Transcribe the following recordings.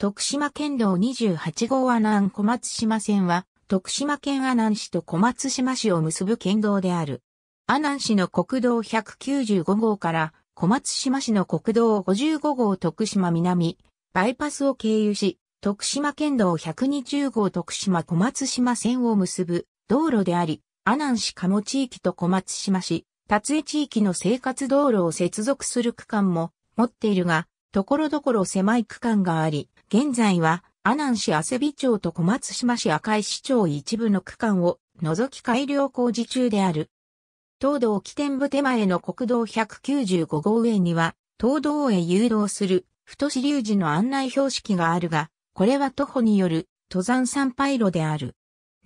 徳島県道28号阿南小松島線は、徳島県阿南市と小松島市を結ぶ県道である。阿南市の国道195号から小松島市の国道55号徳島南、バイパスを経由し、徳島県道120号徳島小松島線を結ぶ道路であり、阿南市鴨地域と小松島市、達江地域の生活道路を接続する区間も持っているが、ところどころ狭い区間があり、現在は、阿南市阿瀬美町と小松島市赤石町一部の区間を除き改良工事中である。東道起点部手前の国道195号上には、東道へ誘導する、太支流寺の案内標識があるが、これは徒歩による登山参拝路である。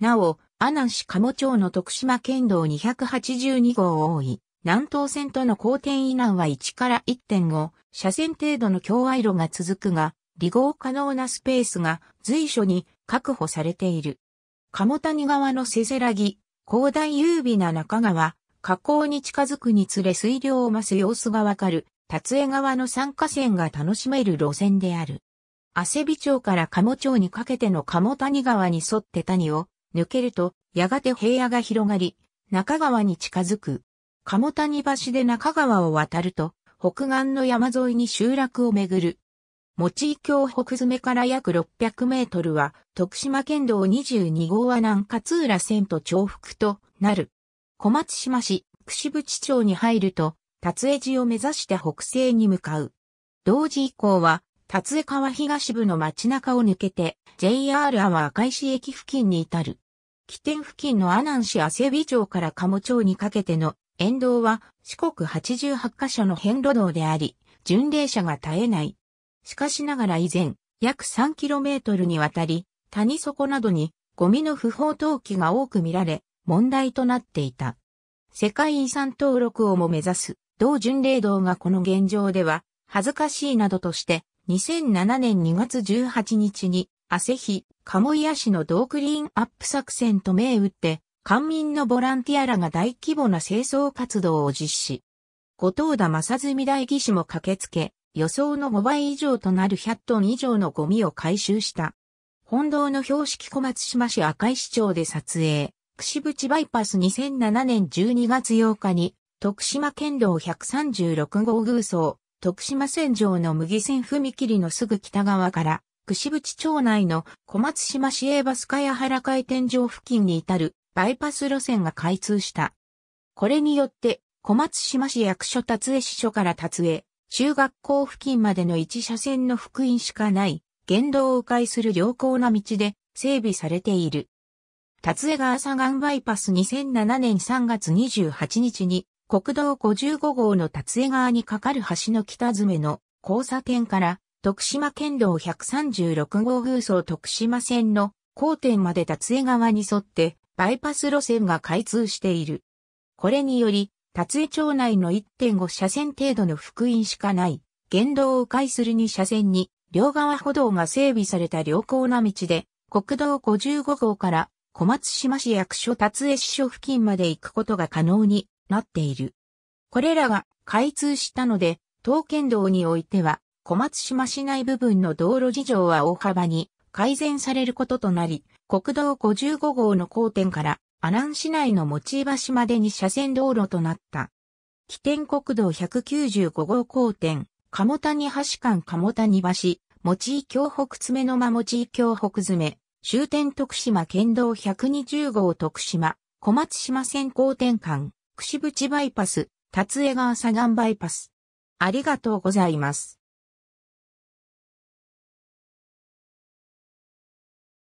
なお、阿南市鴨町の徳島県道282号を覆い、南東線との交点以南は1から1.5、車線程度の境愛路が続くが、離合可能なスペースが随所に確保されている。鴨谷川のせせらぎ、広大優美な中川、河口に近づくにつれ水量を増す様子がわかる、達江川の三河線が楽しめる路線である。汗美町から鴨町にかけての鴨谷川に沿って谷を抜けると、やがて平野が広がり、中川に近づく。鴨谷橋で中川を渡ると、北岸の山沿いに集落をめぐる。持井峡北詰から約600メートルは、徳島県道22号は南勝浦線と重複となる。小松島市、串淵町に入ると、達江寺を目指して北西に向かう。同時以降は、達江川東部の街中を抜けて、JR 阿波赤石駅付近に至る。起点付近の阿南市汗美町から鴨町にかけての沿道は四国88カ所の遍路道であり、巡礼者が絶えない。しかしながら以前、約 3km にわたり、谷底などにゴミの不法投棄が多く見られ、問題となっていた。世界遺産登録をも目指す、同巡礼道がこの現状では、恥ずかしいなどとして、2007年2月18日に、汗日、鴨屋市の道クリーンアップ作戦と銘打って、官民のボランティアらが大規模な清掃活動を実施。後藤田正澄代議士も駆けつけ、予想の5倍以上となる100トン以上のゴミを回収した。本堂の標識小松島市赤石町で撮影。串淵バイパス2007年12月8日に、徳島県道136号偶走、徳島線上の麦線踏切のすぐ北側から、串淵町内の小松島市営バスカヤ原回転場付近に至るバイパス路線が開通した。これによって、小松島市役所達江支所から達江、中学校付近までの一車線の福音しかない、原動を迂回する良好な道で整備されている。達江川左岸バイパス2007年3月28日に、国道55号の達江川に架かる橋の北詰めの交差点から、徳島県道136号偶走徳島線の交点まで達江川に沿ってバイパス路線が開通している。これにより、達江町内の1.5車線程度の福音しかない、原道を迂回する2車線に、両側歩道が整備された良好な道で、国道55号から小松島市役所達江支所付近まで行くことが可能になっている。これらが開通したので、東県道においては、小松島市内部分の道路事情は大幅に改善されることとなり、国道55号の交点から阿南市内の持橋までに車線道路となった。起点国道195号交点、鴨谷橋間鴨谷橋、持井京北詰めの間持井京北詰め、終点徳島県道120号徳島、小松島線交点間、串淵バイパス、達江川左岸バイパス。ありがとうございます。